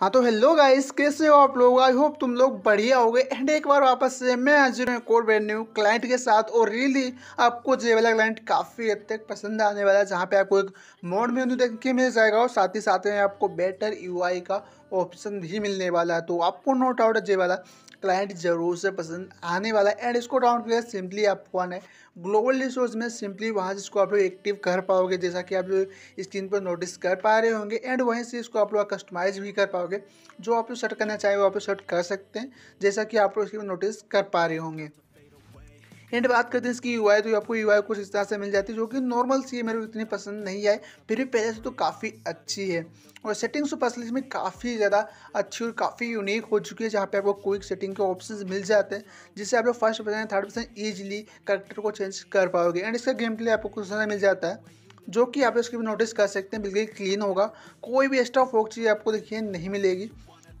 हाँ तो hello guys कैसे हो आप लोग आई होप तुम लोग बढ़िया हो गए एंड एक बार वापस से मैं आज हूँ कोर ब्रांड न्यू क्लाइंट के साथ और रियली आपको जे वाला क्लाइंट काफ़ी हद तक पसंद आने वाला है जहाँ पे आपको एक मोड मेन्यू देखने मिल जाएगा और साथ ही साथ में आपको बेटर यूआई का ऑप्शन भी मिलने वाला है तो आपको नो डाउट जे वाला क्लाइंट जरूर से पसंद आने वाला है एंड इसको डाउन किया सिंपली आपको आना है ग्लोबल रिसोर्स में सिंपली वहाँ से इसको आप लोग एक्टिव कर पाओगे जैसा कि आप लोग स्क्रीन पर नोटिस कर पा रहे होंगे एंड वहीं से इसको आप लोग कस्टमाइज भी कर पाओगे जाओगे जो आप लोग सर्ट करना चाहे वो आप लोग सर्ट कर सकते हैं जैसा कि आप लोग इसकी नोटिस कर पा रहे होंगे एंड बात करते हैं इसकी यू तो आपको यू कुछ इस तरह से मिल जाती है जो कि नॉर्मल सी है मेरे को इतनी पसंद नहीं आई फिर भी पहले से तो काफ़ी अच्छी है और सेटिंग्स तो पर्सनली इसमें काफ़ी ज़्यादा अच्छी और काफ़ी यूनिक हो चुकी है जहाँ पे आपको क्विक सेटिंग के ऑप्शंस मिल जाते हैं जिससे आप लोग first person third person easily character को चेंज कर पाओगे एंड इसका गेम प्ले आपको कुछ ज़्यादा मिल जाता है जो कि आप इसकी भी नोटिस कर सकते हैं बिल्कुल क्लीन होगा कोई भी एक्स्ट्रा फोक चीज़ आपको देखिए नहीं मिलेगी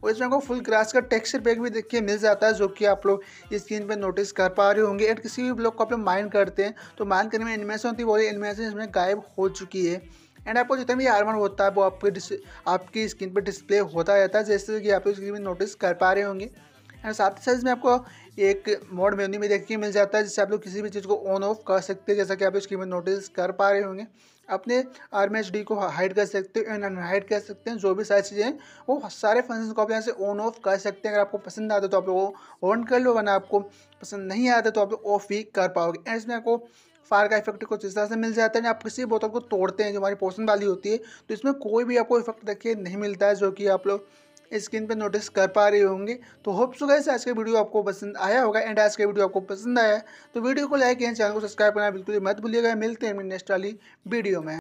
और इसमें आपको फुल ग्रास का टेक्सचर पैक भी देखिए मिल जाता है जो कि आप लोग स्क्रीन पे नोटिस कर पा रहे होंगे एंड किसी भी ब्लॉक को आप लोग माइंड करते हैं तो माइंड करने में एनिमेशन होती है वो एनिमेशन इसमें गायब हो चुकी है एंड आपको जितना भी आर्मर होता है वो आपके आपकी स्क्रीन पर डिस्प्ले होता रहता है जैसे कि आप स्क्रीन पर नोटिस कर पा रहे होंगे एंड साथ ही साथ इसमें आपको एक मोड मेन्यू में देखने मिल जाता है जिससे आप लोग किसी भी चीज़ को ऑन ऑफ कर सकते हैं जैसा कि आप स्क्रीन में नोटिस कर पा रहे होंगे अपने आर एच डी को हाइड कर सकते हैं एंड अनहाइड कर सकते हैं जो भी सारी चीज़ें वो सारे फंक्शन को आप यहाँ से ऑन ऑफ कर सकते हैं अगर आपको पसंद आता है तो आप लोग ऑन कर लो वरना आपको पसंद नहीं आता तो आप लोग ऑफ भी कर पाओगे एंड इसमें आपको फायर का इफेक्ट कुछ इस तरह से मिल जाता है आप किसी बोतल को तोड़ते हैं जो हमारी पोषण वाली होती है तो इसमें कोई भी आपको इफेक्ट देखिए नहीं मिलता है जो कि आप लोग स्क्रीन पे नोटिस कर पा रहे होंगे तो होप सो तो गैस आज का वीडियो आपको पसंद आया होगा एंड आज का वीडियो आपको पसंद आया तो वीडियो को लाइक एंड चैनल को सब्सक्राइब करना बिल्कुल मत भूलिएगा मिलते हैं नेक्स्ट वाली वीडियो में